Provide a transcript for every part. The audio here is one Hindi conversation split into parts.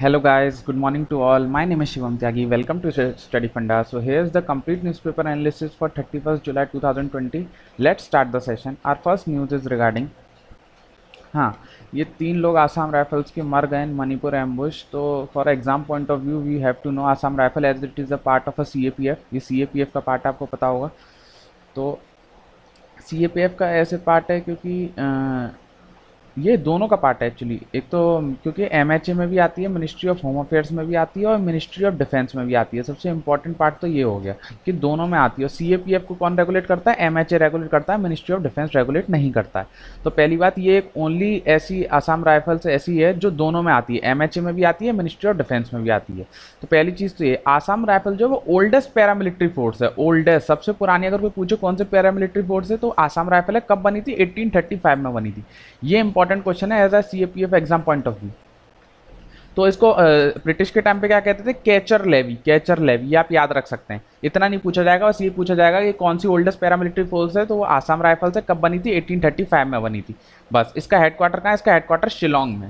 hello guys good morning to all my name है Shivam Tyagi welcome to study funda so here is the complete newspaper analysis for thirty first July two thousand twenty let start the session our first news is regarding हाँ ये तीन लोग आसाम राइफल्स के मर गए मणिपुर एम्बुश तो for exam point of view we have to know Assam rifle as it is a part of a C A P F ये सी ए पी एफ का पार्ट आपको पता होगा तो सी ए पी एफ का ऐसे पार्ट है क्योंकि ये दोनों का पार्ट है एक्चुअली एक तो क्योंकि एम में भी आती है मिनिस्ट्री ऑफ होम अफेयर्स में भी आती है और मिनिस्ट्री ऑफ डिफेंस में भी आती है सबसे इंपॉर्टेंट पार्ट तो ये हो गया कि दोनों में आती है सी को कौन रेगुलेट करता है एम रेगुलेट करता है मिनिस्ट्री ऑफ डिफेंस रेगुलेट नहीं करता है तो पहली बात ये एक ओनली ऐसी आसाम राइफल्स ऐसी है जो दोनों में आती है एम में भी आती है मिनिस्ट्री ऑफ डिफेंस में भी आती है तो पहली चीज़ तो ये आसाम राइफल जो वो ओल्डेस्ट पैरामिलिट्री फोर्स है ओल्डेस्ट सबसे पुरानी अगर कोई पूछे कौन से पैरामिलिट्री फोर्स है तो आसाम राइफल है कब बनी थी एट्टीन में बनी थी ये इंपॉर्टेंट इंपॉर्टेंट क्वेश्चन है as a C APF exam point of view तो इसको ब्रिटिश के टाइम पे क्या कहते थे कैचर लेवी कैचर लेवी आप याद रख सकते हैं इतना नहीं पूछा जाएगा बस ये पूछा जाएगा कि कौन सी ओल्डेस्ट पैरामिलिट्री फोर्स है तो वो आसाम राइफल्स है कब बनी थी 1835 में बनी थी बस इसका हेडक्वार्टर कहाँ है इसका हेडक्वार्टर शिलोंग में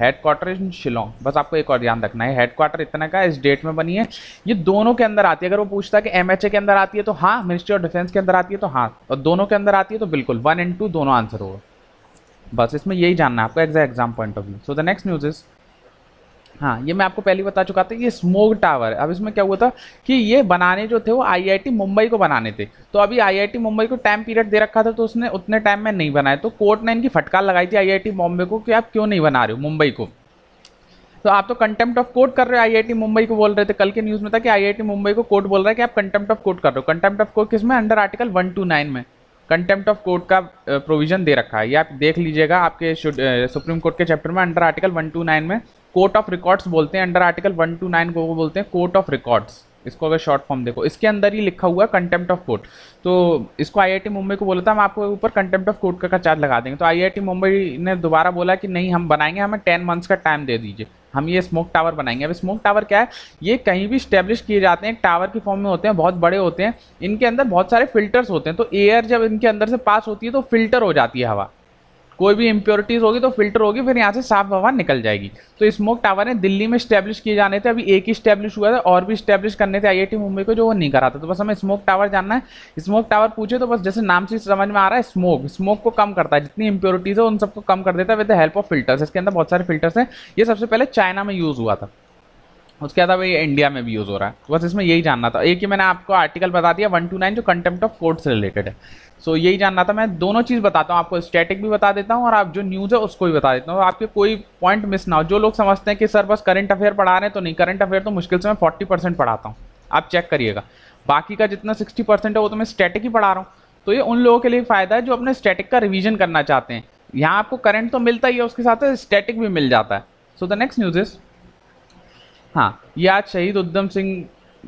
हेडक्वार्टर इन शिलोंग बस आपको एक और ध्यान रखना है हेडक्वार्टर इतना का इस डेट में बनी है ये दोनों के अंदर आती है अगर वो पूछता है कि एम के अंदर आती है तो हाँ मिनिस्ट्री ऑफ डिफेंस के अंदर आती है तो हाँ और दोनों के अंदर आती है तो बिल्कुल वन एंड टू दोनों आंसर होगा बस इसमें यही जानना है आपको exact exam point of view so the next news is हाँ ये मैं आपको पहले बता चुका था ये स्मोक टावर अब इसमें क्या हुआ था कि ये बनाने जो थे वो आईआईटी मुंबई को बनाने थे तो अभी आईआईटी मुंबई को टाइम पीरियड दे रखा था तो उसने उतने टाइम में नहीं बनाए तो कोर्ट ने इनकी फटकार लगाई थी आईआईटी बॉम्बे को कि आप क्यों नहीं बना रहे हो मुंबई को तो आप तो कंटेम्प्ट ऑफ कोर्ट कर रहे हो आई मुंबई को बोल रहे थे कल के न्यूज़ में था कि आई मुंबई को कोर्ट बोल रहा है कि आप कंटेम्प्ट ऑफ कोर्ट कर रहे हो कंटेम्प्ट ऑफ कोर्ट किस में अंडर आर्टिकल वन में कंटेम्प्ट ऑफ कोर्ट का प्रोविजन दे रखा है ये आप देख लीजिएगा आपके सुप्रीम कोर्ट के चैप्टर में अंडर आर्टिकल 129 में कोर्ट ऑफ रिकॉर्ड्स बोलते हैं अंडर आर्टिकल 129 को वो बोलते हैं कोर्ट ऑफ रिकॉर्ड्स इसको अगर शॉर्ट फॉर्म देखो इसके अंदर ही लिखा हुआ कंटेम्प्ट ऑफ कोर्ट तो इसको आईआईटी मुंबई को बोला था हम आपको ऊपर कंटेम्प्ट ऑफ कोर्ट का चार्ज लगा देंगे तो आईआईटी मुंबई ने दोबारा बोला कि नहीं हम बनाएंगे हमें टेन मंथ्स का टाइम दे दीजिए हम ये स्मोक टावर बनाएंगे अब स्मोक टावर क्या है ये कहीं भी स्टेब्लिश किए जाते हैं टावर के फॉर्म में होते हैं बहुत बड़े होते हैं इनके अंदर बहुत सारे फिल्टर्स होते हैं तो एयर जब इनके अंदर से पास होती है तो फिल्टर हो जाती है हवा कोई भी इम्प्योरिटीज़ होगी तो फिल्टर होगी फिर यहाँ से साफ हवा निकल जाएगी तो स्मोक टावर ने दिल्ली में स्टैब्लिश किए जाने थे अभी एक ही स्टैब्लिश हुआ था और भी स्टैब्लिश करने थे आई मुंबई को जो वो नहीं करा था तो बस हमें स्मोक टावर जानना है स्मोक टावर पूछे तो बस जैसे नाम से समझ में आ रहा है स्मोक स्मोक को कम करता है जितनी इम्प्योरिटीज़ है उन सबको कम कर देता है with the help of filters इसके अंदर बहुत सारे फिल्टर्स हैं ये सबसे पहले चाइना में यूज़ हुआ था उसके बाद भाई इंडिया में भी यूज़ हो रहा है बस इसमें यही जानना था एक ही मैंने आपको आर्टिकल बता दिया वन टू नाइन जो कंटेंप्ट ऑफ कोर्ट से रिलेटेड है सो so, यही जानना था मैं दोनों चीज़ बताता हूँ आपको स्टैटिक भी बता देता हूँ और आप जो न्यूज़ है उसको भी बता देता हूँ आपके कोई पॉइंट मिस ना हो जो लोग समझते हैं कि सर बस करंट अफेयर पढ़ा रहे हैं तो नहीं करंट अफेयर तो मुश्किल से मैं फोर्टी परसेंट पढ़ाता हूँ आप चेक करिएगा बाकी का जितना सिक्सटी परसेंट है वो तो मैं स्टैटिक ही पढ़ा रहा हूँ तो ये उन लोगों के लिए फ़ायदा है जो अपने स्टैटिक का रिविजन करना चाहते हैं यहाँ आपको करंट तो मिलता ही है उसके साथ स्टैटिक भी मिल जाता है so the next news is हाँ ये आज शहीद उद्धम सिंह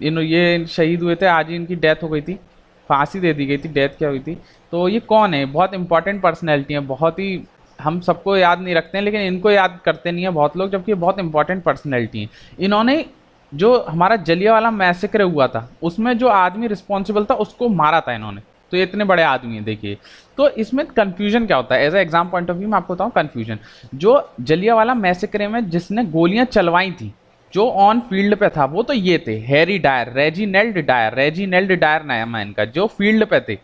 ये शहीद हुए थे आज ही इनकी डेथ हो गई थी फांसी दे दी गई थी डेथ क्या हुई थी तो ये कौन है बहुत इंपॉर्टेंट पर्सनैलिटी है बहुत ही हम सबको याद नहीं रखते हैं लेकिन इनको याद करते नहीं है बहुत लोग जबकि बहुत इंपॉर्टेंट पर्सनैलिटी हैं इन्होंने जो हमारा जलिया वाला मैसेकर हुआ था उसमें जो आदमी रिस्पॉन्सिबल था उसको मारा था इन्होंने तो ये इतने बड़े आदमी हैं देखिए तो इसमें कन्फ्यूजन क्या होता है as a exam point of view मैं आपको बताऊँ कन्फ्यूजन जो जलिया वाला मैसेकर में जिसने गोलियाँ चलवाई थी जो ऑन फील्ड पे था वो तो ये थे Harry Dyer Reginald Dyer Reginald Dyer नाम है इनका जो फील्ड पे थे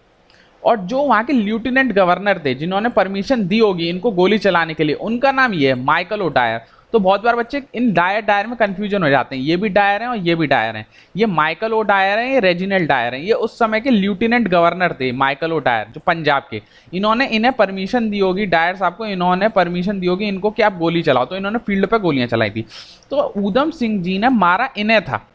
और जो वहाँ के लेफ्टिनेंट गवर्नर थे जिन्होंने परमिशन दी होगी इनको गोली चलाने के लिए उनका नाम ये है माइकल ओ डायर तो बहुत बार बच्चे इन डायर डायर में कन्फ्यूजन हो जाते हैं ये भी डायर हैं और ये भी डायर हैं ये माइकल ओ डायर हैं ये रेजिनल डायर हैं ये उस समय के लेफ्टिनेंट गवर्नर थे माइकल ओ डायर जो पंजाब के इन्होंने इन्हें परमिशन दी होगी डायर साहब को इन्होंने परमिशन दी होगी इनको कि आप गोली चलाओ तो इन्होंने फील्ड पर गोलियाँ चलाई थी तो ऊधम सिंह जी ने मारा इन्हें था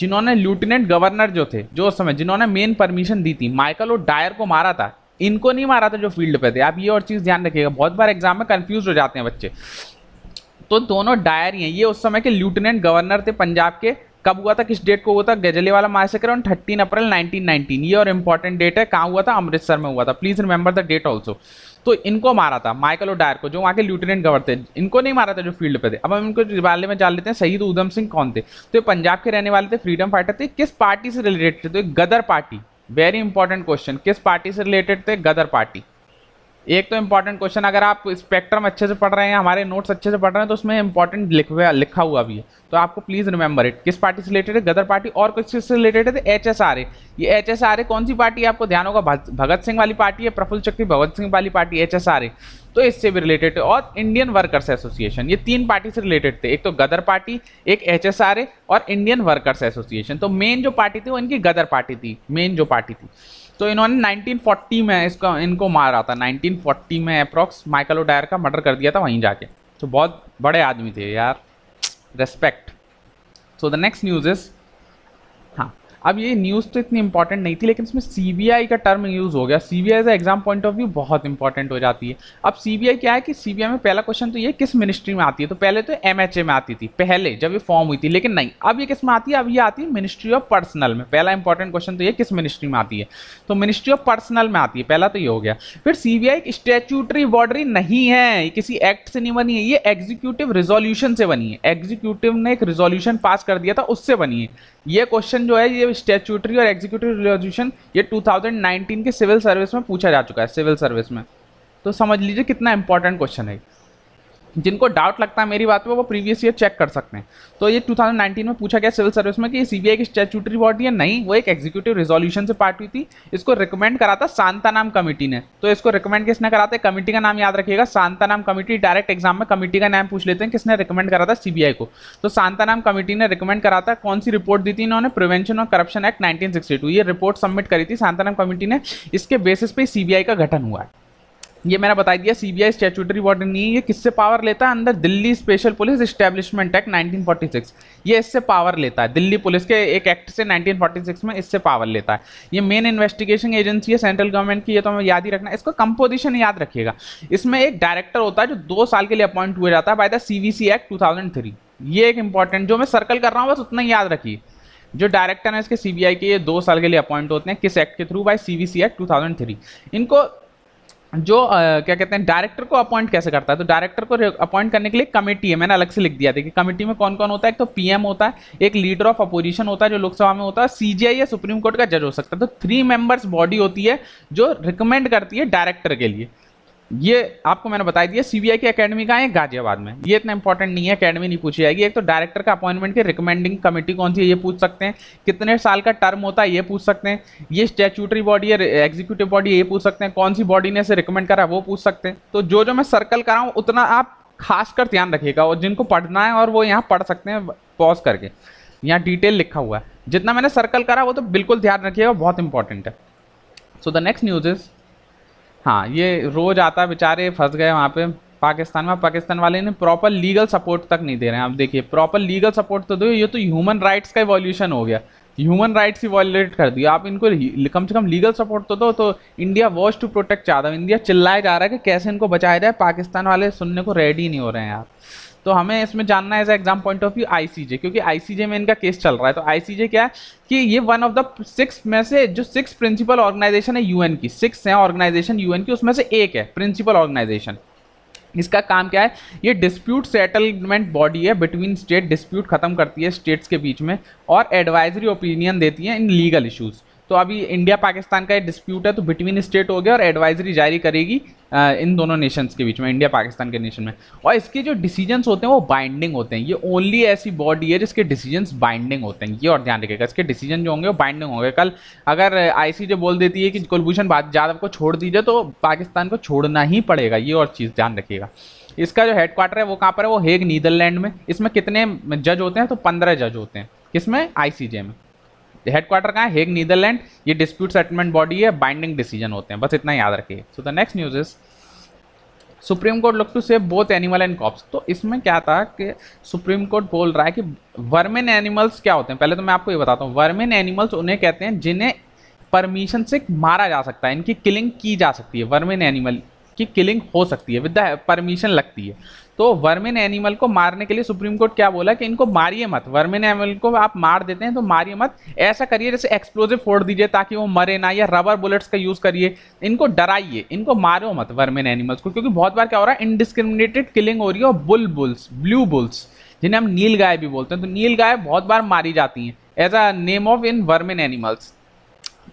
जिन्होंने लेफ्टिनेंट गवर्नर जो थे जो उस समय जिन्होंने मेन परमिशन दी थी माइकल ओ डायर को मारा था इनको नहीं मारा था जो फील्ड पे थे आप ये और चीज़ ध्यान रखिएगा बहुत बार एग्जाम में कंफ्यूज हो जाते हैं बच्चे तो दोनों डायर ही हैं ये उस समय के लेफ्टिनेंट गवर्नर थे पंजाब के कब हुआ था किस डेट को हुआ था गजले वाला मासेकर ऑन थर्टीन अप्रैल 1919 ये और इम्पॉर्टेंट डेट है कहाँ हुआ था अमृतसर में हुआ था please remember the date also तो इनको मारा था माइकल ओडायर को जो वहाँ के लेफ्टिनेंट गवर्नर थे इनको नहीं मारा था जो फील्ड पे थे अब हम इनको बारे में जान लेते हैं शहीद उधम सिंह कौन थे तो ये पंजाब के रहने वाले थे फ्रीडम फाइटर थे किस पार्टी से रिलेटेड थे तो Ghadar party very important question किस पार्टी से रिलेटेड थे गदर पार्टी एक तो इम्पॉर्टेंट क्वेश्चन अगर आप स्पेक्ट्रम अच्छे से पढ़ रहे हैं हमारे नोट्स अच्छे से पढ़ रहे हैं तो उसमें इंपॉर्टेंट हुआ लिखा हुआ भी है तो आपको प्लीज रिमेंबर इट किस पार्टी से रिलेटेड है गदर पार्टी और किस रिलेटेड है एच एस आर ए ये एच एस आर ए कौन सी पार्टी है आपको ध्यान होगा भगत सिंह वाली पार्टी है प्रफुल चक्की भगत सिंह वाली party H S R A तो इससे भी रिलेटेड और इंडियन वर्कर्स एसोसिएशन ये तीन पार्टी से रिलेटेड थे एक तो गदर पार्टी एक एच और इंडियन वर्कर्स एसोसिएशन तो मेन जो पार्टी थी वो इनकी गदर पार्टी थी मेन जो पार्टी थी तो इन्होंने 1940 में इसका इनको मारा था 1940 में अप्रॉक्स माइकल ओडायर का मर्डर कर दिया था वहीं जाके तो बहुत बड़े आदमी थे यार respect so the next news is हाँ अब ये न्यूज़ तो इतनी इंपॉर्टेंट नहीं थी लेकिन इसमें सी का टर्म यूज़ हो गया सी बी से एग्जाम पॉइंट ऑफ व्यू बहुत इंपॉर्टेंट हो जाती है अब सी क्या है कि सी में पहला क्वेश्चन तो ये किस मिनिस्ट्री में आती है तो पहले तो एम में आती थी पहले जब ये फॉर्म हुई थी लेकिन नहीं अब ये किस में आती है अब ये आती है मिनिस्ट्री ऑफ पर्सनल में पहला इंपॉर्टेंट क्वेश्चन तो ये किस मिनिस्ट्री में आती है तो मिनिस्ट्री ऑफ पर्सनल में आती है पहला तो ये हो गया फिर सी एक स्टैचूटरी बॉडरी नहीं है किसी एक्ट से नहीं बनी है ये एग्जीक्यूटिव रिजोल्यूशन से बनी है एग्जीक्यूटिव ने एक रिजोल्यूशन पास कर दिया था उससे बनी है ये क्वेश्चन जो है ये स्टेचुटरी और एग्जीक्यूटिव रेजोल्यूशन ये 2019 के सिविल सर्विस में पूछा जा चुका है सिविल सर्विस में तो समझ लीजिए कितना इंपॉर्टेंट क्वेश्चन है जिनको डाउट लगता है मेरी बात पे वो प्रीवियस ईयर चेक कर सकते हैं तो ये 2019 में पूछा गया सिविल सर्विस में कि आई की स्टैचूटरी बॉडी है नहीं वो एक एग्जीक्यूटिव रिजोल्यूशन से पार्ट हुई थी इसको रिकमेंड करा था सांता नाम कमेटी ने तो इसको रिकमेंड किसने करा था कमेटी का नाम याद रखिएगा सांता नाम कमेटी डायरेक्ट एग्जाम में कमेटी का नाम पूछ लेते हैं किसने रिकमेंड करा था सीबीआई को तो सांता नाम कमेटी ने रिकमेंड करा था कौन सी रिपोर्ट दी थी इन्होंने प्रिवेंशन और करप्शन एक्ट नाइनटीन ये रिपोर्ट सबमिट करी थी सांता नाम कमेटी ने इसके बेसिस पर सीबीआई का गठन हुआ है ये मैंने बता दिया सीबीआई स्टैचूटरी बॉडी नहीं है ये किससे पावर लेता है अंदर Delhi special police establishment act 1946 ये इससे पावर लेता है दिल्ली पुलिस के एक एक्ट से 1946 में इससे पावर लेता है ये मेन इन्वेस्टिगेशन एजेंसी है सेंट्रल गवर्नमेंट की ये तो हमें याद ही रखना इसका कंपोजिशन याद रखिएगा इसमें एक डायरेक्टर होता है जो दो साल के लिए अपॉइंट हुआ जाता है by the C act two ये एक इंपॉर्टेंट जो मैं सर्कल कर रहा हूँ बस उतना याद रखिए जो डायरेक्टर है इसके सीबीआई के ये दो साल के लिए अपॉइंट होते हैं किस एक्ट के थ्रू बाय सीवीसी एक्ट 2003 इनको जो आ, क्या कहते हैं डायरेक्टर को अपॉइंट कैसे करता है तो डायरेक्टर को अपॉइंट करने के लिए कमेटी है मैंने अलग से लिख दिया था कि कमेटी में कौन कौन होता है एक तो पीएम होता है एक लीडर ऑफ अपोजिशन होता है जो लोकसभा में होता है सीजीआई या सुप्रीम कोर्ट का जज हो सकता है तो थ्री मेंबर्स बॉडी होती है जो रिकमेंड करती है डायरेक्टर के लिए ये आपको मैंने बता दिया सीबीआई की एकेडमी का है गाजियाबाद में ये इतना इंपॉर्टेंट नहीं है एकेडमी नहीं पूछी जाएगी एक तो डायरेक्टर का अपॉइंटमेंट की रिकमेंडिंग कमेटी कौन सी है ये पूछ सकते हैं कितने साल का टर्म होता है ये पूछ सकते हैं ये स्टैचूटरी बॉडी है एग्जीक्यूटिव बॉडी ये पूछ सकते हैं कौन सी बॉडी ने इसे रिकमेंड करा वो पूछ सकते हैं तो जो जो मैं सर्कल कराऊँ उतना आप खासकर ध्यान रखिएगा और जिनको पढ़ना है और वो यहाँ पढ़ सकते हैं पॉज करके यहाँ डिटेल लिखा हुआ है जितना मैंने सर्कल करा वो तो बिल्कुल ध्यान रखिएगा बहुत इंपॉर्टेंट है so the next news is हाँ ये रोज आता है बेचारे फंस गए वहाँ पे पाकिस्तान में पाकिस्तान वाले ने प्रॉपर लीगल सपोर्ट तक नहीं दे रहे हैं आप देखिए प्रॉपर लीगल सपोर्ट तो दो ये तो ह्यूमन राइट्स का इवोल्यूशन हो गया ह्यूमन राइट्स ही वॉयलेट कर दिया आप इनको कम से कम लीगल सपोर्ट तो दो तो इंडिया वॉज टू प्रोटेक्ट चाहता हूँ इंडिया चिल्लाया जा रहा है कि कैसे इनको बचाया जाए पाकिस्तान वाले सुनने को रेडी नहीं हो रहे हैं यार तो हमें इसमें जानना है as exam point of view ICJ क्योंकि आईसीजे में इनका केस चल रहा है तो आईसीजे क्या है कि ये वन ऑफ द सिक्स में से जो सिक्स प्रिंसिपल ऑर्गेनाइजेशन है यूएन की सिक्स है ऑर्गेनाइजेशन यूएन की उसमें से एक है प्रिंसिपल ऑर्गेनाइजेशन इसका काम क्या है ये डिस्प्यूट सेटलमेंट बॉडी है बिटवीन स्टेट डिस्प्यूट खत्म करती है स्टेट्स के बीच में और एडवाइजरी ओपिनियन देती है इन लीगल इशूज़ तो अभी इंडिया पाकिस्तान का एक डिस्प्यूट है तो बिटवीन स्टेट हो गया और एडवाइजरी जारी करेगी इन दोनों नेशंस के बीच में इंडिया पाकिस्तान के नेशन में और इसके जो डिसीजंस होते हैं वो बाइंडिंग होते हैं ये ओनली ऐसी बॉडी है जिसके डिसीजंस बाइंडिंग होते हैं ये और ध्यान रखिएगा इसके डिसीजन जो होंगे वो बाइंडिंग होंगे कल अगर आईसीजे बोल देती है कि कुलभूषण यादव को छोड़ दीजिए तो पाकिस्तान को छोड़ना ही पड़ेगा ये और चीज़ ध्यान रखिएगा इसका जो हेडक्वार्टर है वो कहाँ पर है वो हेग नीदरलैंड में इसमें कितने जज होते हैं तो पंद्रह जज होते हैं किसमें आई में हेडक्वार्टर कहाँ हैग नीदरलैंड ये डिस्प्यूट सेटलमेंट बॉडी है बाइंडिंग डिसीजन होते हैं बस इतना याद रखिए so the next news is supreme court look to save both animal and crops तो इसमें क्या था कि सुप्रीम कोर्ट बोल रहा है कि वर्मिन एनिमल्स क्या होते हैं पहले तो मैं आपको ये बताता हूँ वर्मिन एनिमल्स उन्हें कहते हैं जिन्हें परमिशन से मारा जा सकता है इनकी किलिंग की जा सकती है वर्मिन एनिमल की किलिंग हो सकती है विद द परमिशन लगती है तो वर्मिन एनिमल को मारने के लिए सुप्रीम कोर्ट क्या बोला कि इनको मारिए मत वर्मिन एनिमल को आप मार देते हैं तो मारिए मत ऐसा करिए जैसे एक्सप्लोजिव फोड़ दीजिए ताकि वो मरे ना या रबर बुलेट्स का यूज़ करिए इनको डराइए इनको मारो मत वर्मिन एनिमल्स को क्योंकि बहुत बार क्या हो रहा है इनडिस्क्रिमिनेटेड किलिंग हो रही है और बुल बुल्स ब्लू बुल्स जिन्हें हम नील गाय भी बोलते हैं तो नील गाय बहुत बार मारी जाती हैं as a name of in vermin animals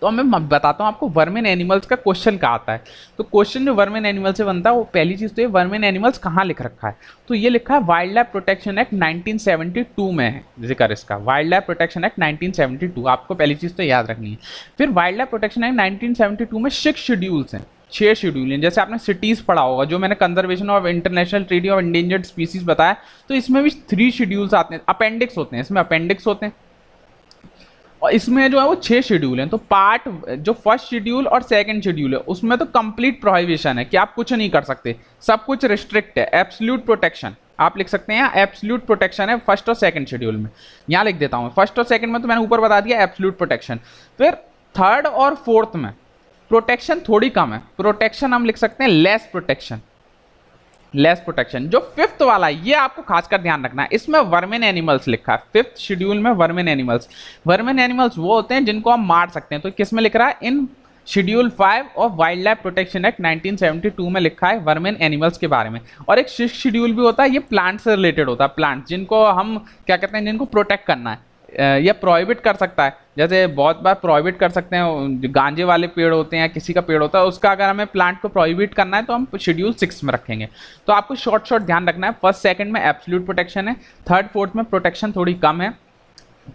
तो मैं बताता हूँ आपको वर्मेन एनिमल्स का क्वेश्चन कहाँ आता है तो क्वेश्चन जो वर्मेन एनिमल से बनता है वो पहली चीज़ तो ये वर्मेन एनिमल्स कहाँ लिख रखा है तो ये लिखा है wildlife protection act nineteen में है जिक्र इसका wildlife protection act nineteen आपको पहली चीज़ तो याद रखनी है फिर wildlife protection act nineteen में सिक्स शेड्यूल्स हैं छः शेड्यूल हैं जैसे आपने सिटीज़ पढ़ा होगा जो मैंने conservation of international trade of endangered species बताया तो इसमें भी थ्री शेड्यूल्स आते हैं अपेंडिक्स होते हैं इसमें अपेंडिक्स होते हैं और इसमें जो है वो छः शेड्यूल हैं तो पार्ट जो फर्स्ट शेड्यूल और सेकंड शेड्यूल है उसमें तो कंप्लीट प्रोहिबिशन है कि आप कुछ नहीं कर सकते सब कुछ रिस्ट्रिक्ट है एब्सल्यूट प्रोटेक्शन आप लिख सकते हैं एब्सल्यूट प्रोटेक्शन है फर्स्ट और सेकंड शेड्यूल में यहाँ लिख देता हूँ फर्स्ट और सेकंड में तो मैंने ऊपर बता दिया एब्सल्यूट प्रोटेक्शन फिर थर्ड और फोर्थ में प्रोटेक्शन थोड़ी कम है प्रोटेक्शन हम लिख सकते हैं लेस प्रोटेक्शन लेस प्रोटेक्शन जो फिफ्थ वाला ये आपको खासकर ध्यान रखना है इसमें वर्मेन एनिमल्स लिखा है फिफ्थ शेड्यूल में वर्मेन एनिमल्स वर्मेन एनिमल्स वो होते हैं जिनको हम मार सकते हैं तो किस में लिख रहा है in schedule five of wildlife protection act 1972 में लिखा है वर्मेन एनिमल्स के बारे में और एक शिक्स शेड्यूल भी होता है ये प्लांट से रिलेटेड होता है प्लांट जिनको हम क्या कहते हैं जिनको प्रोटेक्ट करना है यह प्रोहिबिट कर सकता है जैसे बहुत बार प्रोहिबिट कर सकते हैं गांजे वाले पेड़ होते हैं किसी का पेड़ होता है उसका अगर हमें प्लांट को प्रोहिबिट करना है तो हम शेड्यूल सिक्स में रखेंगे तो आपको शॉर्ट शॉर्ट ध्यान रखना है फर्स्ट सेकंड में एब्सोल्यूट प्रोटेक्शन है थर्ड फोर्थ में प्रोटेक्शन थोड़ी कम है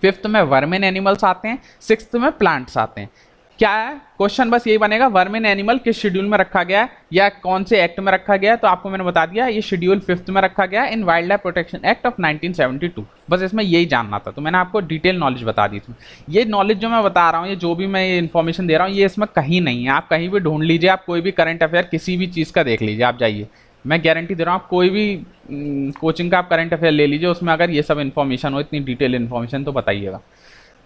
फिफ्थ में वर्मेन एनिमल्स आते हैं सिक्स में प्लांट्स आते हैं क्या है क्वेश्चन बस यही बनेगा वर्मिन एनिमल किस शेड्यूल में रखा गया है या कौन से एक्ट में रखा गया है तो आपको मैंने बता दिया ये शेड्यूल फिफ्थ में रखा गया in wildlife protection act of 1972 बस इसमें यही जानना था तो मैंने आपको डिटेल नॉलेज बता दी थी ये नॉलेज जो मैं बता रहा हूँ ये जो भी मैं ये इन्फॉर्मेशन दे रहा हूँ ये इसमें कहीं नहीं है आप कहीं भी ढूंढ लीजिए आप कोई भी करंट अफेयर किसी भी चीज़ का देख लीजिए आप जाइए मैं गारंटी दे रहा हूँ आप कोई भी कोचिंग हम्म, का आप करंट अफेयर ले लीजिए उसमें अगर ये सब इन्फॉर्मेशन हो इतनी डिटेल इन्फॉर्मेशन तो बताइएगा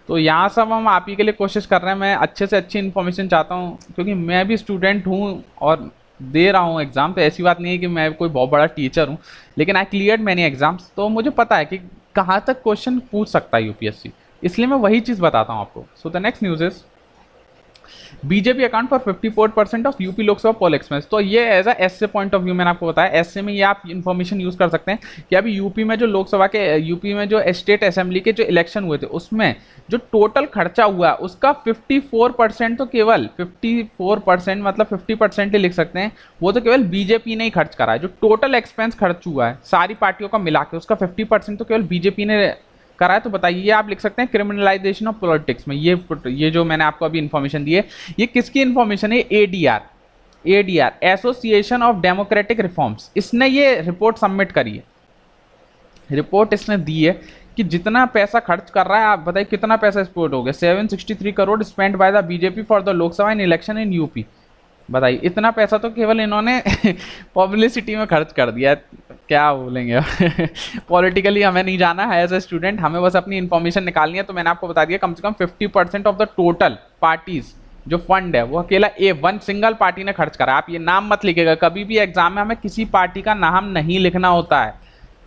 तो यहाँ सब हम आप ही के लिए कोशिश कर रहे हैं मैं अच्छे से अच्छी इन्फॉर्मेशन चाहता हूँ क्योंकि मैं भी स्टूडेंट हूँ और दे रहा हूँ एग्ज़ाम तो ऐसी बात नहीं है कि मैं कोई बहुत बड़ा टीचर हूँ लेकिन आई क्लियर मैनी एग्ज़ाम्स तो मुझे पता है कि कहाँ तक क्वेश्चन पूछ सकता है यूपीएससी इसलिए मैं वही चीज़ बताता हूँ आपको so the next news is BJP account for 54 percent of UP Lok Sabha poll expense तो ये एज अ एस से पॉइंट ऑफ व्यू मैंने आपको बताया एस में ये आप इन्फॉर्मेशन यूज कर सकते हैं कि अभी यूपी में जो लोकसभा के यूपी में जो स्टेट असेंबली के जो इलेक्शन हुए थे उसमें जो टोटल खर्चा हुआ उसका 54 परसेंट तो केवल 54 परसेंट मतलब 50 परसेंट ही लिख सकते हैं वो तो केवल बीजेपी ने ही खर्च करा है जो टोटल एक्सपेंस खर्च हुआ है सारी पार्टियों का मिला के उसका 50 परसेंट तो केवल बीजेपी ने करा है तो बताइए ये आप लिख सकते हैं क्रिमिनलाइजेशन ऑफ पॉलिटिक्स में ये ये जो मैंने आपको अभी इन्फॉर्मेशन दी है ये किसकी इन्फॉर्मेशन है ADR are association of democratic reforms इसने ये रिपोर्ट सबमिट करी है रिपोर्ट इसने दी है कि जितना पैसा खर्च कर रहा है आप बताइए कितना पैसा स्पोर्ट हो गया seven sixty three crore spend by the BJP for the Lok Sabha in election in UP बताइए इतना पैसा तो केवल इन्होंने पब्लिसिटी में खर्च कर दिया क्या बोलेंगे पॉलिटिकली हमें नहीं जाना है एज ए स्टूडेंट हमें बस अपनी इन्फॉर्मेशन निकालनी है तो मैंने आपको बता दिया कम से कम fifty percent of the total parties जो फंड है वो अकेला ए वन सिंगल पार्टी ने खर्च करा आप ये नाम मत लिखेगा कभी भी एग्जाम में हमें किसी पार्टी का नाम नहीं लिखना होता है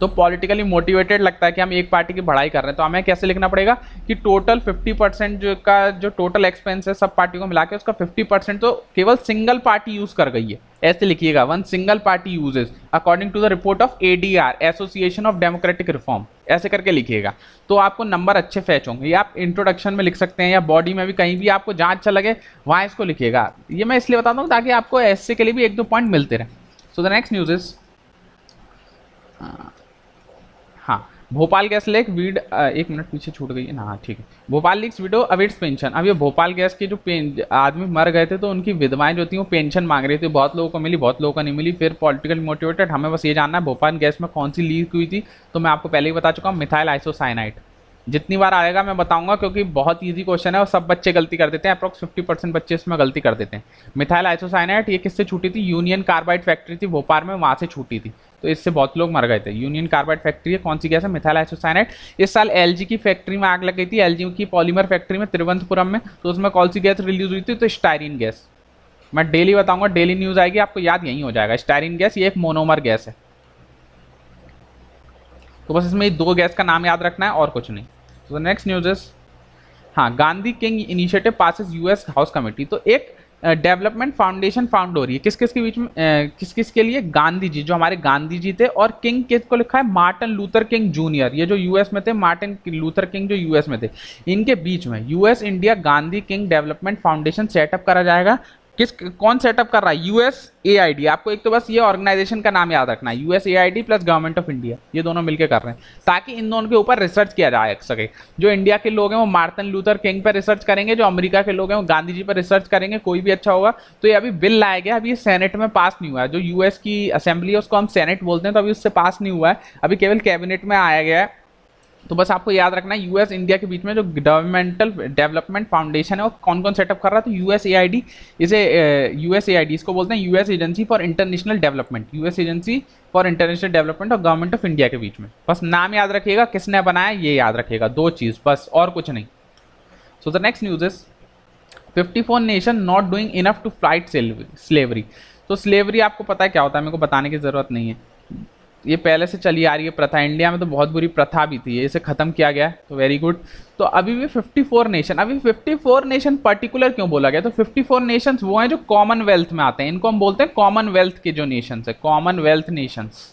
तो पॉलिटिकली मोटिवेटेड लगता है कि हम एक पार्टी की बढ़ाई कर रहे हैं तो हमें कैसे लिखना पड़ेगा कि टोटल 50 परसेंट जो का जो टोटल एक्सपेंस है सब पार्टी को मिला के उसका 50 परसेंट तो केवल सिंगल पार्टी यूज़ कर गई है ऐसे लिखिएगा one single party uses according to the report of A association of democratic reform ऐसे करके लिखिएगा तो आपको नंबर अच्छे फैच होंगे ये आप इंट्रोडक्शन में लिख सकते हैं या बॉडी में भी कहीं भी आपको जहाँ अच्छा लगे वहाँ इसको लिखिएगा ये मैं इसलिए बताता हूँ ताकि आपको ऐसे के लिए भी एक दो पॉइंट मिलते रहे so the next news is Bhopal gas leak widow एक मिनट पीछे छूट गई है ना ठीक है Bhopal leaks widow awaits pension अब ये भोपाल गैस के जो आदमी मर गए थे तो उनकी विधवाएं जो थी वो पेंशन मांग रही थी बहुत लोगों को मिली बहुत लोगों को नहीं मिली फिर पॉलिटिकल मोटिवेटेड हमें बस ये जानना है भोपाल गैस में कौन सी लीक हुई थी तो मैं आपको पहले ही बता चुका हूँ मिथाइल आइसोसाइनाइट जितनी बार आएगा मैं बताऊंगा क्योंकि बहुत ईजी क्वेश्चन है और सब बच्चे गलती कर देते हैं अप्रोक्स फिफ्टी परसेंट बच्चे इसमें गलती कर देते हैं मिथाइल आइसोसाइनाइट ये किससे छूटी थी यूनियन कार्बाइड फैक्ट्री थी भोपाल में वहाँ से छूटी थी तो इससे बहुत लोग मर गए थे यूनियन कार्बाइड फैक्ट्री है कौन सी गैस है मिथाइल आइसोसाइनाइट इस साल एल की फैक्ट्री में आग लगी थी एल की पॉलीमर फैक्ट्री में तिरुवंतपुरम में तो उसमें कौन सी गैस रिलीज हुई थी तो स्टायरिन गैस मैं डेली बताऊंगा डेली न्यूज़ आएगी आपको याद यहीं हो जाएगा स्टायरिन गैस ये एक मोनोमर गैस है तो बस इसमें दो गैस का नाम याद रखना है और कुछ नहीं So नेक्स्ट न्यूज इज हाँ Gandhi King initiative passes US house committee तो एक डेवलपमेंट फाउंडेशन फाउंड हो रही है किस किस के बीच में uh, किस किस के लिए गांधी जी जो हमारे गांधी जी थे और किंग किस को लिखा है मार्टिन लूथर किंग जूनियर ये जो यूएस में थे मार्टिन लूथर किंग जो यूएस में थे इनके बीच में US India Gandhi King development foundation setup करा जाएगा किस कौन सेटअप कर रहा है यूएस ए आपको एक तो बस ये ऑर्गेनाइजेशन का नाम याद रखना है USA plus government of India ये दोनों मिलकर कर रहे हैं ताकि इन दोनों के ऊपर रिसर्च किया जा सके जो इंडिया के लोग हैं वो मार्टन लूथर किंग पर रिसर्च करेंगे जो अमेरिका के लोग हैं वो गांधी जी पर रिसर्च करेंगे कोई भी अच्छा होगा तो ये अभी बिल लाया गया अभी ये सेनेट में पास नहीं हुआ है जो यूएस की असेंबली है उसको हम सेनेट बोलते हैं तो अभी उससे पास नहीं हुआ है अभी केवल कैबिनेट में आया गया है तो बस आपको याद रखना है यूएस इंडिया के बीच में जो गवर्नमेंटल डेवलपमेंट फाउंडेशन है वो कौन कौन सेटअप कर रहा है तो यूएस ए इसे यूएस ए इसको बोलते हैं US agency for international development US agency for international development और गवर्नमेंट ऑफ इंडिया के बीच में बस नाम याद रखिएगा किसने बनाया ये याद रखिएगा दो चीज़ बस और कुछ नहीं so the next news is fifty four nation not doing enough to fight slavery तो स्लेवरी आपको पता है क्या होता है मेरे को बताने की ज़रूरत नहीं है ये पहले से चली आ रही है प्रथा इंडिया में तो बहुत बुरी प्रथा भी थी इसे ख़त्म किया गया तो वेरी गुड तो अभी भी 54 नेशन अभी 54 नेशन पर्टिकुलर क्यों बोला गया तो 54 नेशंस वो हैं जो कॉमनवेल्थ में आते हैं इनको हम बोलते हैं कॉमनवेल्थ के जो नेशंस है कॉमनवेल्थ नेशंस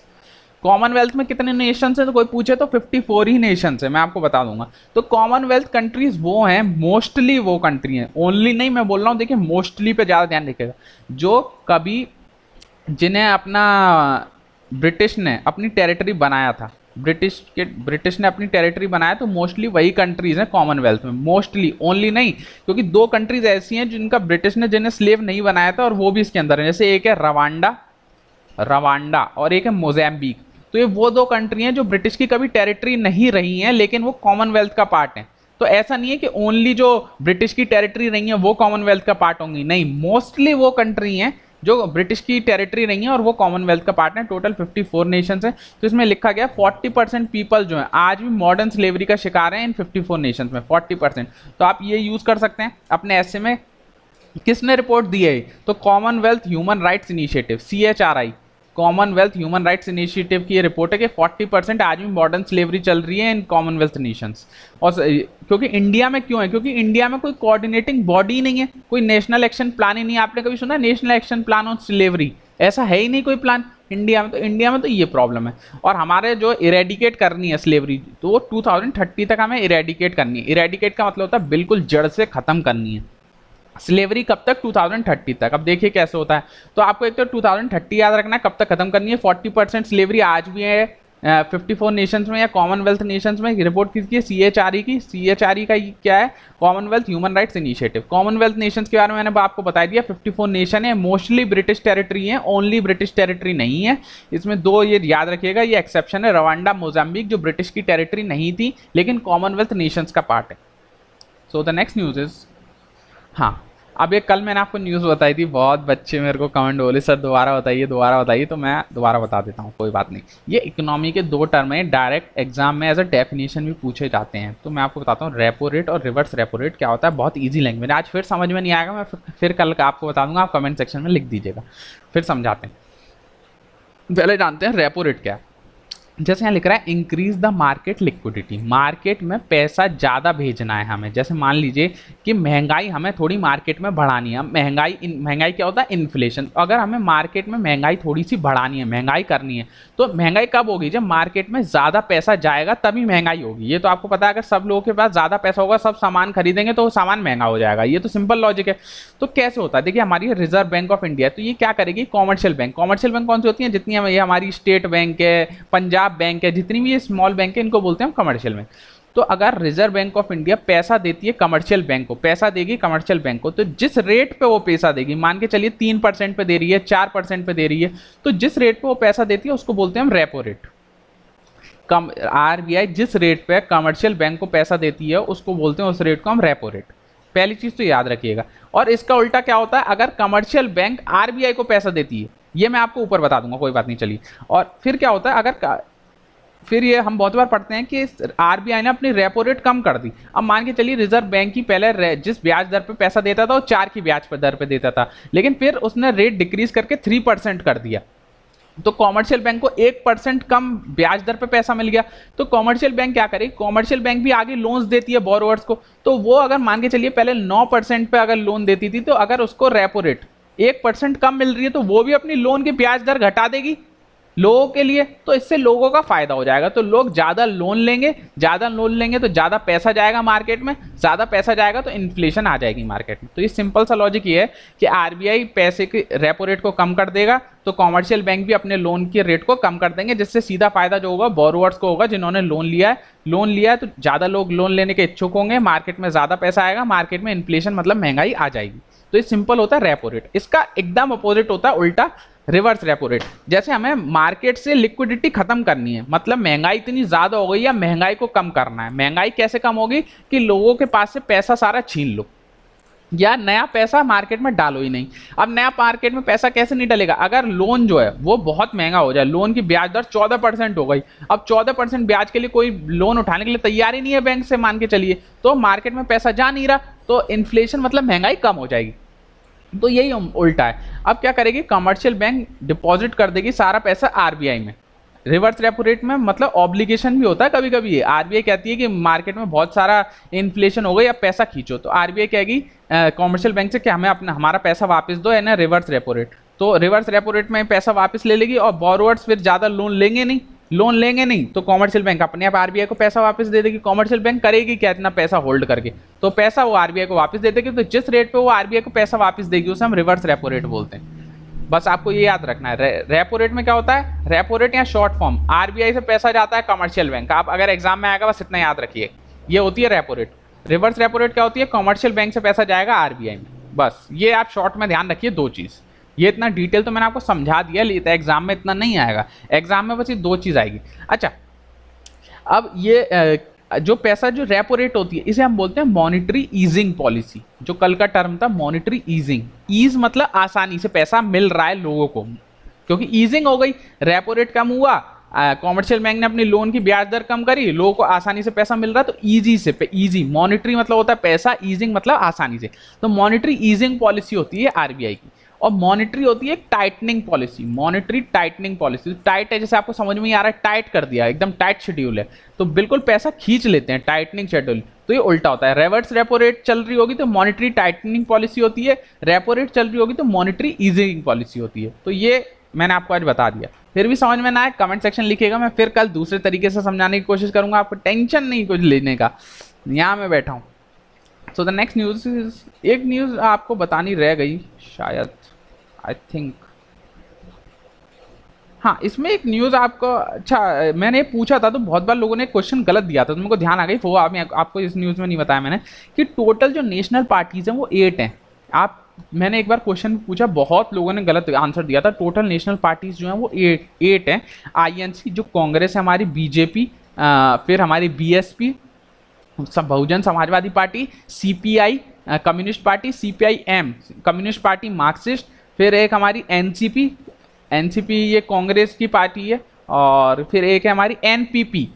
कॉमनवेल्थ में कितने नेशंस हैं तो कोई पूछे तो 54 ही नेशंस है मैं आपको बता दूंगा तो कॉमनवेल्थ कंट्रीज वो हैं मोस्टली वो कंट्री हैं ओनली नहीं मैं बोल रहा हूँ देखिए मोस्टली पे ज़्यादा ध्यान रखेगा जो कभी जिन्हें अपना ब्रिटिश ने अपनी टेरिटरी बनाया था ब्रिटिश के ब्रिटिश ने अपनी टेरिटरी बनाया तो मोस्टली वही कंट्रीज हैं कॉमनवेल्थ में मोस्टली ओनली नहीं क्योंकि दो कंट्रीज ऐसी हैं जिनका ब्रिटिश ने जिन्हें स्लेव नहीं बनाया था और वो भी इसके अंदर है जैसे एक है रवांडा रवांडा और एक है मोजैम्बिक तो ये वो दो कंट्री हैं जो ब्रिटिश की कभी टेरिटरी नहीं रही हैं लेकिन वो कॉमनवेल्थ का पार्ट है तो ऐसा नहीं है कि ओनली जो ब्रिटिश की टेरिटरी रही है वो कॉमनवेल्थ का पार्ट होंगी नहीं मोस्टली वो कंट्री हैं जो ब्रिटिश की टेरिटरी नहीं है और वो कॉमनवेल्थ का पार्ट है टोटल 54 नेशंस है तो इसमें लिखा गया 40 परसेंट पीपल जो है आज भी मॉडर्न स्लेवरी का शिकार है इन 54 नेशंस में 40 परसेंट तो आप ये यूज़ कर सकते हैं अपने ऐसे में किसने रिपोर्ट दी है तो Commonwealth human rights initiative C H R I Commonwealth human rights initiative की ये रिपोर्ट है कि 40 परसेंट आज भी मॉडर्न स्लेवरी चल रही है इन कॉमनवेल्थ नेशंस और क्योंकि इंडिया में क्यों है क्योंकि इंडिया में कोई कोऑर्डिनेटिंग बॉडी नहीं है कोई नेशनल एक्शन प्लान ही नहीं आपने कभी सुना national action plan on slavery ऐसा है ही नहीं कोई प्लान इंडिया में तो इंडिया में तो ये प्रॉब्लम है और हमारे जो इरेडिकेट करनी है स्लेवरी तो वो 2030 तक हमें इरेडिकेट करनी है इरेडिकेट का मतलब होता है बिल्कुल जड़ से ख़त्म करनी है स्लेवरी कब तक 2030 तक अब देखिए कैसे होता है तो आपको एक तो 2030 याद रखना है कब तक खत्म करनी है 40 परसेंट स्लेवरी आज भी है फिफ्टी फोर नेशंस में या कॉमनवेल्थ नेशंस में रिपोर्ट किसकी सी एच आर ई की सी एच आर ई का क्या है Commonwealth human rights initiative Commonwealth nations के बारे में मैंने आपको बताया दिया फिफ्टी फोर नेशन है मोस्टली ब्रिटिश टेरिटरी है ओनली ब्रिटिश टेरिटरी नहीं है इसमें दो ये याद रखिएगा ये एक्सेप्शन है रवांडा मोजाम्बिक जो ब्रिटिश की टेरिटरी नहीं थी लेकिन कॉमनवेल्थ नेशंस का पार्ट है so the next news is हाँ अब ये कल मैंने आपको न्यूज़ बताई थी बहुत बच्चे मेरे को कमेंट बोले सर दोबारा बताइए दोबारा बताइए तो मैं दोबारा बता देता हूँ कोई बात नहीं ये इकोनॉमी के दो टर्म है डायरेक्ट एग्जाम में एज अ डेफिनेशन भी पूछे जाते हैं तो मैं आपको बताता हूँ रेपो रेट और रिवर्स रेपो रेट क्या होता है बहुत ईजी लैंग्वेज आज फिर समझ में नहीं आएगा मैं फिर कल आपको बता दूंगा आप कमेंट सेक्शन में लिख दीजिएगा फिर समझाते हैं पहले जानते हैं रेपो रेट क्या है जैसे यहाँ लिख रहा है increase the market liquidity market में पैसा ज़्यादा भेजना है हमें जैसे मान लीजिए कि महंगाई हमें थोड़ी मार्केट में बढ़ानी है महंगाई महंगाई क्या होता है इन्फ्लेशन अगर हमें मार्केट में महंगाई थोड़ी सी बढ़ानी है महंगाई करनी है तो महंगाई कब होगी जब मार्केट में ज़्यादा पैसा जाएगा तभी महंगाई होगी ये तो आपको पता है अगर सब लोगों के पास ज़्यादा पैसा होगा सब सामान खरीदेंगे तो सामान महंगा हो जाएगा ये तो सिंपल लॉजिक है तो कैसे होता है देखिए हमारी रिजर्व बैंक ऑफ इंडिया तो ये क्या करेगी कॉमर्शियल बैंक कॉमर्शियल बैंक कौन सी होती है जितनी ये हमारी स्टेट बैंक है पंजाब आप बैंक है जितनी भी ये स्मॉल बैंक है इनको बोलते हैं हम कमर्शियल बैंक तो अगर रिजर्व बैंक ऑफ इंडिया पैसा देती है कमर्शियल बैंक को पैसा देगी कमर्शियल बैंक को तो जिस रेट पे वो पैसा देगी मान के चलिए तीन परसेंट पर दे रही है चार परसेंट पर दे रही है तो जिस रेट पे वो पैसा देती है उसको बोलते हैं हम रेपो रेट कम आर जिस रेट पे कमर्शियल बैंक को पैसा देती है उसको बोलते हैं उस रेट को हम रेपो रेट पहली चीज़ तो याद रखिएगा और इसका उल्टा क्या होता है अगर कमर्शियल बैंक आर को पैसा देती है ये मैं आपको ऊपर बता दूंगा कोई बात नहीं चलिए और फिर क्या होता है अगर फिर ये हम बहुत बार पढ़ते हैं कि आर ने अपनी रेपो रेट कम कर दी अब मान के चलिए रिजर्व बैंक की पहले जिस ब्याज दर पे पैसा देता था वो चार की ब्याज पर दर पे देता था लेकिन फिर उसने रेट डिक्रीज करके थ्री परसेंट कर दिया तो कॉमर्शियल बैंक को एक परसेंट कम ब्याज दर पे पैसा मिल गया तो कॉमर्शियल बैंक क्या करे कॉमर्शियल बैंक भी आगे लोन्स देती है बोरोवर्स को तो वो अगर मान के चलिए पहले नौ परसेंट पर अगर लोन देती थी तो अगर उसको रेपो रेट एक परसेंट कम मिल रही है तो वो भी अपनी लोन की ब्याज दर घटा देगी लोगों के लिए तो इससे लोगों का फायदा हो जाएगा तो लोग ज़्यादा लोन लेंगे ज़्यादा लोन लेंगे तो ज़्यादा पैसा जाएगा मार्केट में ज़्यादा पैसा जाएगा तो इन्फ्लेशन आ जाएगी मार्केट में तो ये सिंपल सा लॉजिक ये है कि आरबीआई पैसे के रेपो रेट को कम कर देगा तो कॉमर्शियल बैंक भी अपने लोन के रेट को कम कर देंगे जिससे सीधा फायदा जो होगा बोरोवर्स को होगा जिन्होंने लोन लिया है लोन लिया है तो ज़्यादा लोग लोन लेने के इच्छुक होंगे मार्केट में ज़्यादा पैसा आएगा मार्केट में इन्फ्लेशन मतलब महंगाई आ जाएगी तो ये सिंपल होता है रेपो रेट इसका एकदम अपोजिट होता है उल्टा रिवर्स रेपो रेट जैसे हमें मार्केट से लिक्विडिटी खत्म करनी है मतलब महंगाई इतनी ज़्यादा हो गई या महंगाई को कम करना है महंगाई कैसे कम होगी कि लोगों के पास से पैसा सारा छीन लो या नया पैसा मार्केट में डालो ही नहीं अब नया मार्केट में पैसा कैसे नहीं डलेगा अगर लोन जो है वो बहुत महंगा हो जाए लोन की ब्याज दर 14 परसेंट हो गई अब 14 परसेंट ब्याज के लिए कोई लोन उठाने के लिए तैयार ही नहीं है बैंक से मान के चलिए तो मार्केट में पैसा जा नहीं रहा तो इन्फ्लेशन मतलब महंगाई कम हो जाएगी तो यही उल्टा है अब क्या करेगी कमर्शियल बैंक डिपॉजिट कर देगी सारा पैसा आर में रिवर्स रेपो रेट में मतलब ऑब्लिगेशन भी होता है कभी कभी ये आर कहती है कि मार्केट में बहुत सारा इन्फ्लेशन हो गया या पैसा खींचो तो आरबीआई कहेगी कॉमर्शियल बैंक से कि हमें अपना हमारा पैसा वापस दो है ना रिवर्स रेपो रेट तो रिवर्स रेपो रेट में पैसा वापस ले लेगी और बोरोवर्स फिर ज़्यादा लोन लेंगे नहीं लोन लेंगे नहीं तो कॉमर्शियल बैंक अपने आप आर को पैसा वापस दे देगी कॉमर्शियल बैंक करेगी क्या इतना पैसा होल्ड करके तो पैसा वो आर को वापस दे देगी तो जिस रेट पे वो आर को पैसा वापस देगी उसे हम रिवर्स रेपो रेट बोलते हैं बस आपको ये याद रखना है रे, रेपो रेट में क्या होता है रेपो रेट या शॉर्ट फॉर्म आरबीआई से पैसा जाता है कॉमर्शियल बैंक आप अगर एग्जाम में आएगा बस इतना याद रखिए ये होती है repo rate reverse repo rate क्या होती है कॉमर्शियल बैंक से पैसा जाएगा आरबीआई में बस ये आप शॉर्ट में ध्यान रखिए दो चीज़ ये इतना डिटेल तो मैंने आपको समझा दिया लेता एग्जाम में इतना नहीं आएगा एग्जाम में बस ये दो चीज़ आएगी अच्छा अब ये जो पैसा जो रेपो रेट होती है इसे हम बोलते हैं मॉनिटरी ईजिंग पॉलिसी जो कल का टर्म था मॉनिटरी ईजिंग ईज मतलब आसानी से पैसा मिल रहा है लोगों को क्योंकि ईजिंग हो गई रेपो रेट कम हुआ कॉमर्शियल बैंक ने अपनी लोन की ब्याज दर कम करी लोगों को आसानी से पैसा मिल रहा है तो ईजी से ईजी मॉनिटरी मतलब होता है पैसा ईजिंग मतलब आसानी से तो मॉनिटरी ईजिंग पॉलिसी होती है आरबीआई की और मॉनिटरी होती है tightening policy monetary tightening policy tight है जैसे आपको समझ में आ रहा है टाइट कर दिया एकदम टाइट शेड्यूल है तो बिल्कुल पैसा खींच लेते हैं टाइटनिंग शेड्यूल तो ये उल्टा होता है रेवर्स रेपो रेट चल रही होगी तो मॉनिटरी टाइटनिंग पॉलिसी होती है रेपो रेट चल रही होगी तो मॉनिटरी ईजिंग पॉलिसी होती है तो ये मैंने आपको आज बता दिया फिर भी समझ में ना आए कमेंट सेक्शन लिखिएगा मैं फिर कल दूसरे तरीके से समझाने की कोशिश करूंगा आपको टेंशन नहीं कुछ लेने का यहाँ मैं बैठा हूँ सो द नेक्स्ट न्यूज़ एक न्यूज़ आपको बतानी रह गई शायद आई थिंक हाँ इसमें एक न्यूज़ आपको अच्छा मैंने पूछा था तो बहुत बार लोगों ने क्वेश्चन गलत दिया था तो मेरे को ध्यान आ गई वो आप, आपको इस न्यूज़ में नहीं बताया मैंने कि टोटल जो नेशनल पार्टीज़ हैं वो एट हैं आप मैंने एक बार क्वेश्चन पूछा बहुत लोगों ने गलत आंसर दिया था टोटल नेशनल पार्टीज जो हैं वो एट एट हैं आईएनसी जो कांग्रेस है हमारी बीजेपी फिर हमारी बीएसपी सब Bahujan Samajwadi party CPI communist party CPI M communist party Marxist फिर एक हमारी एनसीपी एनसीपी ये कांग्रेस की पार्टी है और फिर एक है हमारी एनपीपी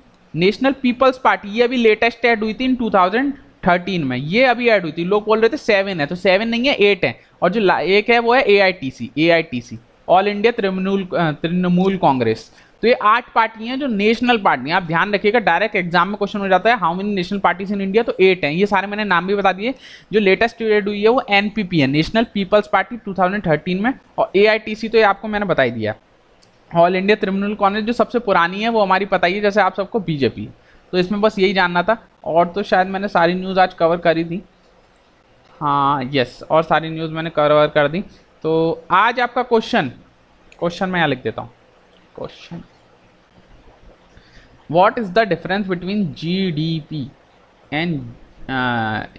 नेशनल पीपल्स पार्टी ये अभी लेटेस्ट ऐड हुई थी इन 2013 में ये अभी ऐड हुई थी लोग बोल रहे थे सेवन है तो सेवन नहीं है एट है और जो एक है वो है AITC AITC all India Trinamool Trinamool Congress तो ये आठ हैं जो नेशनल पार्टी आप ध्यान रखिएगा डायरेक्ट एग्जाम में क्वेश्चन हो जाता है how many national parties in India तो एट हैं ये सारे मैंने नाम भी बता दिए जो लेटेस्ट डेट हुई है वो एनपीपी है नेशनल पीपल्स पार्टी 2013 में और एआईटीसी तो ये आपको मैंने बताई दिया ऑल इंडिया त्रिमिनल कांग्रेस जो सबसे पुरानी है वो हमारी पता ही है जैसे आप सबको बीजेपी तो इसमें बस यही जानना था और तो शायद मैंने सारी न्यूज़ आज कवर करी थी हाँ यस और सारी न्यूज़ मैंने कवर कर दी तो आज आपका क्वेश्चन क्वेश्चन मैं यहाँ लिख देता हूँ question what is the difference between P and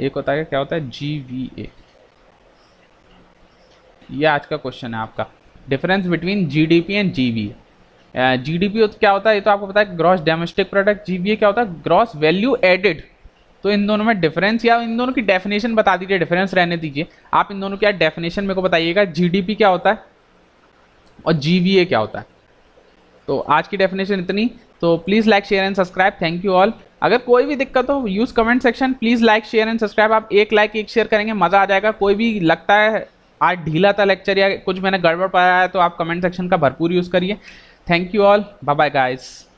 एक होता है क्या होता है जीवीए ये आज का क्वेश्चन है आपका difference between G D P and G D P क्या होता है ये तो आपको पता है ग्रॉस डोमेस्टिक प्रोडक्ट ए क्या होता है ग्रॉस वैल्यू एडेड तो इन दोनों में डिफरेंस या इन दोनों की डेफिनेशन बता दीजिए डिफरेंस रहने दीजिए आप इन दोनों की डेफिनेशन मेरे को बताइएगा जीडीपी क्या होता है और जीवीए क्या होता है तो आज की डेफिनेशन इतनी तो please like share and subscribe thank you all अगर कोई भी दिक्कत हो use comment section please like share and subscribe आप एक लाइक एक शेयर करेंगे मज़ा आ जाएगा कोई भी लगता है आज ढीला था लेक्चर या कुछ मैंने गड़बड़ पाया है तो आप कमेंट सेक्शन का भरपूर यूज़ करिए thank you all bye bye